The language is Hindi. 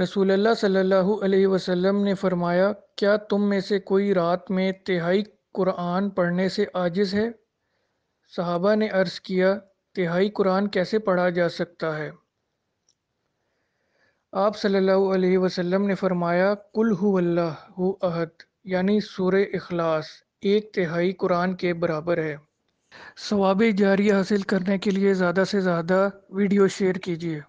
रसूलुल्लाह सल्लल्लाहु अलैहि वसल्लम ने फरमाया क्या तुम में से कोई रात में तिहाई कुरान पढ़ने से आजिज़ है सहाबा ने अर्ज़ किया तिहाई कुरान कैसे पढ़ा जा सकता है आप सल्लल्लाहु अलैहि वसल्लम ने फरमाया कुल हुल्लाह हु अहद यानी सूर अखलास एक तिहाई कुरान के बराबर है सवाब जारी हासिल करने के लिए ज़्यादा से ज़्यादा वीडियो शेयर कीजिए